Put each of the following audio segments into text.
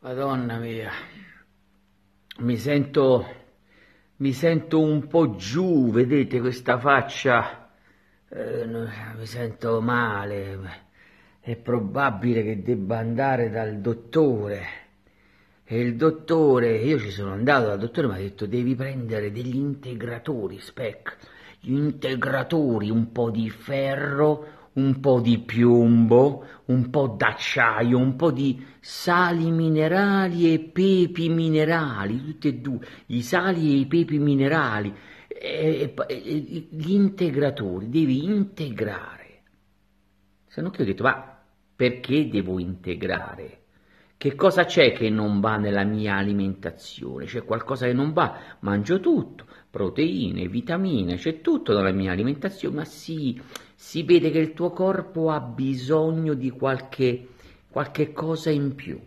Madonna mia, mi sento, mi sento un po' giù, vedete questa faccia, eh, mi sento male, è probabile che debba andare dal dottore. E il dottore, io ci sono andato dal dottore, mi ha detto devi prendere degli integratori, spec, integratori, un po' di ferro, un po' di piombo, un po' d'acciaio, un po' di sali minerali e pepi minerali, tutti e due, i sali e i pepi minerali, e, e, e, gli integratori, devi integrare. Se no che ho detto, ma perché devo integrare? Che cosa c'è che non va nella mia alimentazione? C'è qualcosa che non va? Mangio tutto, proteine, vitamine, c'è tutto nella mia alimentazione, ma sì, si vede che il tuo corpo ha bisogno di qualche, qualche cosa in più.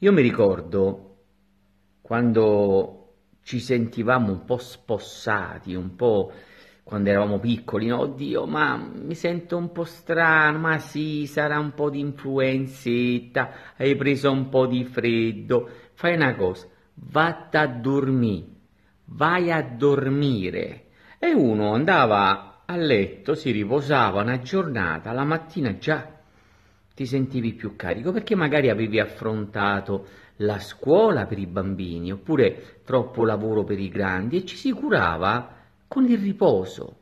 Io mi ricordo quando ci sentivamo un po' spossati, un po' quando eravamo piccoli, no? Oddio, ma mi sento un po' strano, ma sì, sarà un po' di influenzetta, hai preso un po' di freddo. Fai una cosa, vatta a dormire, vai a dormire. E uno andava a letto, si riposava una giornata, la mattina già ti sentivi più carico perché magari avevi affrontato la scuola per i bambini oppure troppo lavoro per i grandi e ci si curava con il riposo.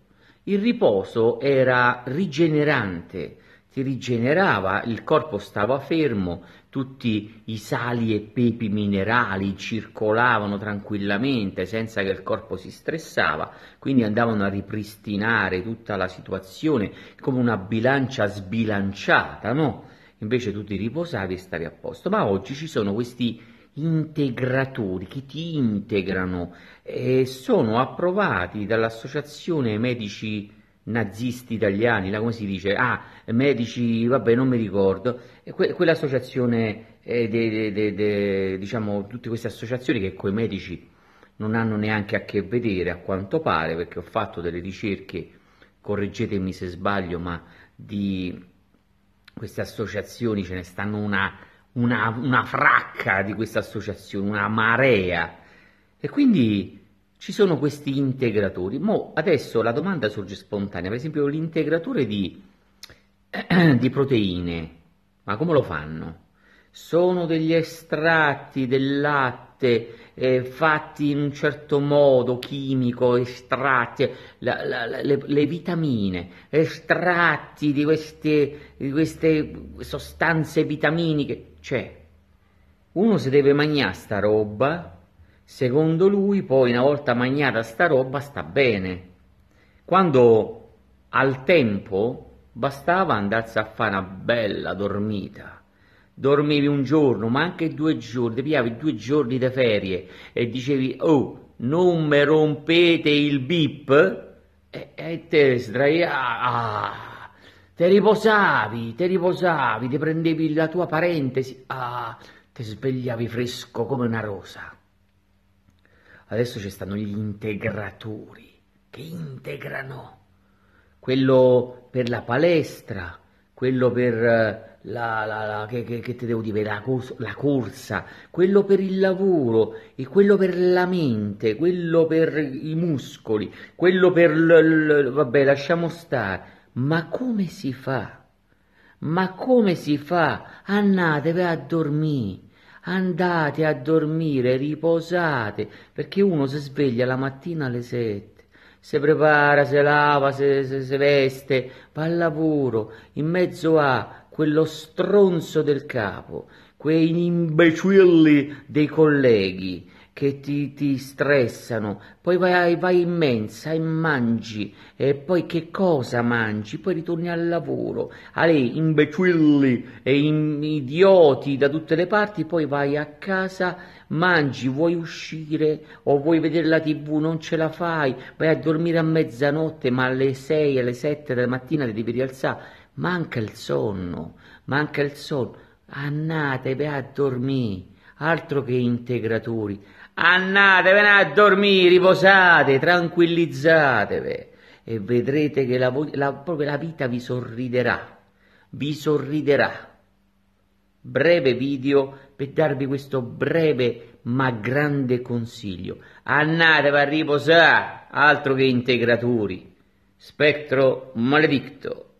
Il riposo era rigenerante, ti rigenerava, il corpo stava fermo, tutti i sali e pepi minerali circolavano tranquillamente senza che il corpo si stressava, quindi andavano a ripristinare tutta la situazione come una bilancia sbilanciata, no? Invece tu ti riposavi e stavi a posto. Ma oggi ci sono questi integratori che ti integrano eh, sono approvati dall'associazione medici nazisti italiani, la, come si dice? Ah, medici, vabbè non mi ricordo, que- quell'associazione, eh, de, de, de, diciamo tutte queste associazioni che coi medici non hanno neanche a che vedere a quanto pare, perché ho fatto delle ricerche, correggetemi se sbaglio, ma di queste associazioni ce ne stanno una una, una fracca di questa associazione, una marea. E quindi ci sono questi integratori. Mo adesso la domanda sorge spontanea, per esempio l'integratore di, di proteine, ma come lo fanno? Sono degli estratti del latte eh, fatti in un certo modo chimico, estratti, la, la, la, le, le, vitamine, estratti di queste, di queste sostanze vitaminiche. Cioè, uno si deve mangiare sta roba, secondo lui poi una volta mangiata sta roba sta bene. Quando al tempo bastava andarsi a fare una bella dormita. Dormivi un giorno, ma anche due giorni, piavi due giorni di ferie e dicevi, oh, non mi rompete il bip, e, e te sdraiavi. Ah. Te riposavi, te riposavi, ti prendevi la tua parentesi. Ah, ti svegliavi fresco come una rosa. Adesso ci stanno gli integratori che integrano. Quello per la palestra, quello per eh, la, la, la che, che, che, ti devo dire, la, la corsa, quello per il lavoro, e quello per la mente, quello per i muscoli, quello per... L, l, vabbè, lasciamo stare ma come si fa? Ma come si fa? Andateve a dormire. Andate a dormire, riposate, perché uno si sveglia la mattina alle sette, si prepara, si lava, si, veste, va al lavoro, in mezzo a quello stronzo del capo, quei imbecilli dei colleghi, che ti, ti stressano, poi vai, vai in mensa e mangi, e poi che cosa mangi? Poi ritorni al lavoro, alle imbecilli e idioti da tutte le parti, poi vai a casa, mangi, vuoi uscire o vuoi vedere la tv, non ce la fai, vai a dormire a mezzanotte, ma alle 6, alle 7 della mattina ti devi rialzare, manca il sonno, manca il sonno, annate, vai a dormire altro che integratori. Andatevene a dormire, riposate, tranquillizzatevi e vedrete che la, la, proprio la vita vi sorriderà, vi sorriderà. Breve video per darvi questo breve ma grande consiglio. Andatevene a riposare, altro che integratori. Spettro maledicto.